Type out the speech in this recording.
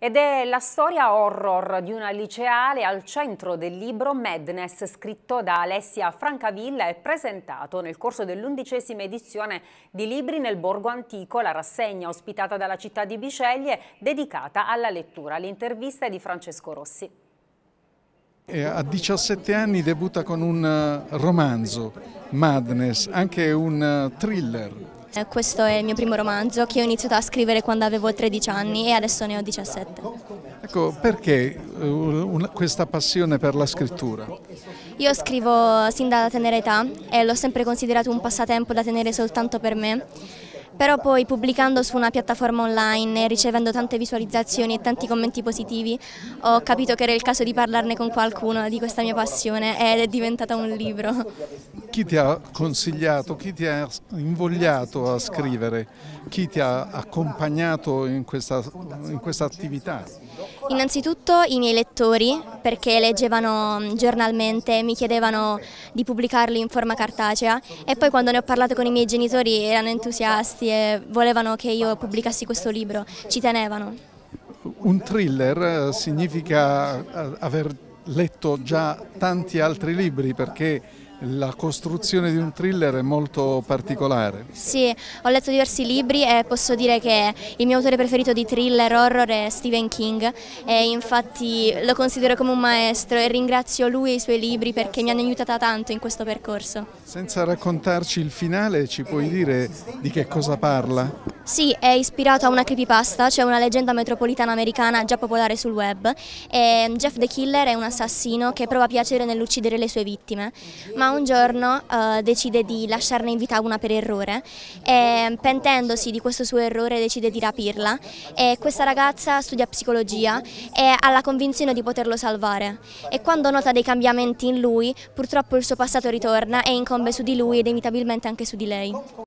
Ed è la storia horror di una liceale al centro del libro Madness, scritto da Alessia Francavilla e presentato nel corso dell'undicesima edizione di Libri nel Borgo Antico, la rassegna ospitata dalla città di Biceglie, dedicata alla lettura. L'intervista è di Francesco Rossi. A 17 anni debutta con un eh, romanzo, Madness, anche un eh, thriller eh, questo è il mio primo romanzo che ho iniziato a scrivere quando avevo 13 anni e adesso ne ho 17. Ecco, perché eh, questa passione per la scrittura? Io scrivo sin dalla tenera età e l'ho sempre considerato un passatempo da tenere soltanto per me. Però poi pubblicando su una piattaforma online, e ricevendo tante visualizzazioni e tanti commenti positivi, ho capito che era il caso di parlarne con qualcuno di questa mia passione ed è diventata un libro chi ti ha consigliato, chi ti ha invogliato a scrivere, chi ti ha accompagnato in questa, in questa attività? Innanzitutto i miei lettori, perché leggevano giornalmente, mi chiedevano di pubblicarli in forma cartacea e poi quando ne ho parlato con i miei genitori erano entusiasti e volevano che io pubblicassi questo libro, ci tenevano. Un thriller significa aver letto già tanti altri libri perché la costruzione di un thriller è molto particolare. Sì, ho letto diversi libri e posso dire che il mio autore preferito di thriller horror è Stephen King e infatti lo considero come un maestro e ringrazio lui e i suoi libri perché mi hanno aiutata tanto in questo percorso. Senza raccontarci il finale ci puoi dire di che cosa parla? Sì, è ispirato a una creepypasta, cioè una leggenda metropolitana americana già popolare sul web. E ehm, Jeff the Killer è un assassino che prova piacere nell'uccidere le sue vittime, ma un giorno eh, decide di lasciarne in vita una per errore e ehm, pentendosi di questo suo errore decide di rapirla. E questa ragazza studia psicologia e ha la convinzione di poterlo salvare e quando nota dei cambiamenti in lui, purtroppo il suo passato ritorna e incombe su di lui ed inevitabilmente anche su di lei.